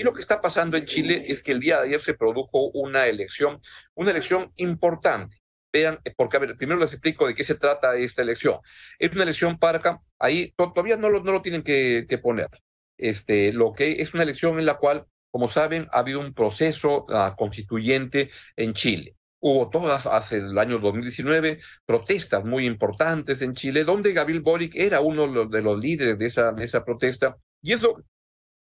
Y lo que está pasando en Chile es que el día de ayer se produjo una elección, una elección importante. Vean, eh, porque a ver, primero les explico de qué se trata esta elección. Es una elección parca, ahí todavía no lo, no lo tienen que, poner. Este, lo que es una elección en la cual, como saben, ha habido un proceso ah, constituyente en Chile. Hubo todas hace el año 2019 protestas muy importantes en Chile, donde Gabriel Boric era uno de los líderes de esa, de protesta. Y eso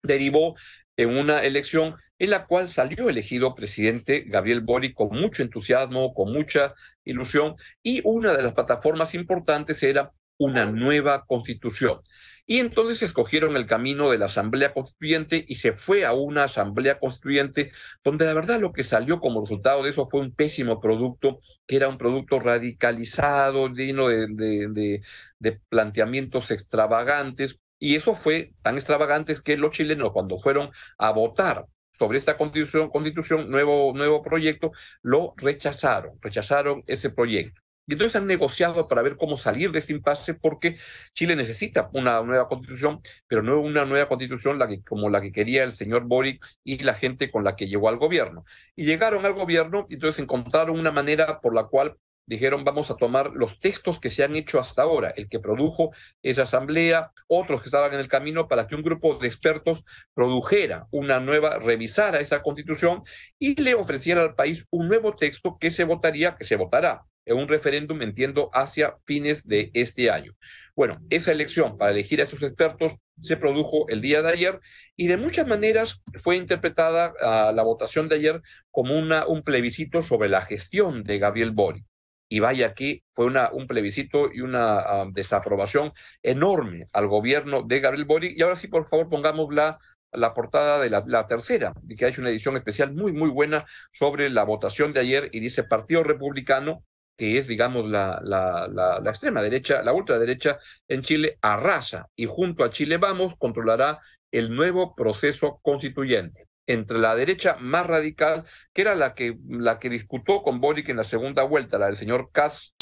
derivó en una elección en la cual salió elegido presidente Gabriel Boric con mucho entusiasmo, con mucha ilusión, y una de las plataformas importantes era una nueva constitución. Y entonces escogieron el camino de la Asamblea Constituyente y se fue a una Asamblea Constituyente donde la verdad lo que salió como resultado de eso fue un pésimo producto, que era un producto radicalizado, lleno de, de planteamientos extravagantes, y eso fue tan extravagante que los chilenos cuando fueron a votar sobre esta constitución, constitución nuevo, proyecto, lo rechazaron, rechazaron ese proyecto. Y entonces han negociado para ver cómo salir de este impasse porque Chile necesita una nueva constitución, pero no una nueva constitución la que, como la que quería el señor Boric y la gente con la que llegó al gobierno. Y llegaron al gobierno y entonces encontraron una manera por la cual dijeron vamos a tomar los textos que se han hecho hasta ahora, el que produjo esa asamblea, otros que estaban en el camino para que un grupo de expertos produjera una nueva, revisara esa constitución y le ofreciera al país un nuevo texto que se votaría, que se votará en un referéndum, entiendo, hacia fines de este año. Bueno, esa elección para elegir a esos expertos se produjo el día de ayer y de muchas maneras fue interpretada ah, la votación de ayer como una, un plebiscito sobre la gestión de Gabriel Boric. Y vaya aquí, fue una, un plebiscito y una ah, desaprobación enorme al gobierno de Gabriel Boric. Y ahora sí, por favor, pongamos la, la portada de la, tercera, tercera, que ha hecho una edición especial muy, muy buena sobre la votación de ayer y dice Partido Republicano, que es, digamos, la, la, la, extrema derecha, la ultraderecha en Chile, arrasa y junto a Chile Vamos controlará el nuevo proceso constituyente entre la derecha más radical, que era la que, la que disputó con Boric en la segunda vuelta, la del señor Katz,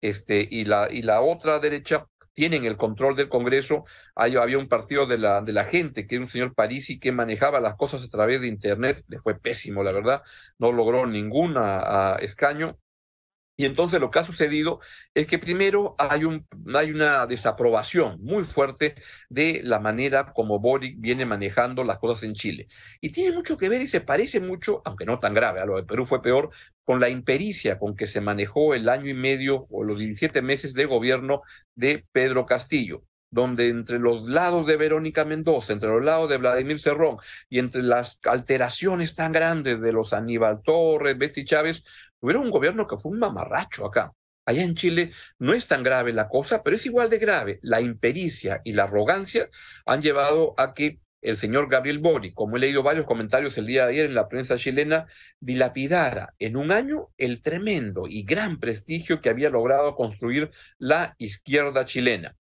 este, y, la, y la otra derecha tienen el control del Congreso. había un partido de la, de la gente, que era un señor Parisi, que manejaba las cosas a través de Internet. Le fue pésimo, la verdad. No logró ningún ah, escaño. Y entonces lo que ha sucedido es que primero hay, un, hay una desaprobación muy fuerte de la manera como Boric viene manejando las cosas en Chile. Y tiene mucho que ver y se parece mucho, aunque no tan grave, a lo de Perú fue peor, con la impericia con que se manejó el año y medio o los 17 meses de gobierno de Pedro Castillo donde entre los lados de Verónica Mendoza, entre los lados de Vladimir Cerrón y entre las alteraciones tan grandes de los Aníbal Torres, Betsy Chávez, hubo un gobierno que fue un mamarracho acá. Allá en Chile no es tan grave la cosa, pero es igual de grave. La impericia y la arrogancia han llevado a que el señor Gabriel Bori, como he leído varios comentarios el día de ayer en la prensa chilena, dilapidara en un año el tremendo y gran prestigio que había logrado construir la izquierda chilena.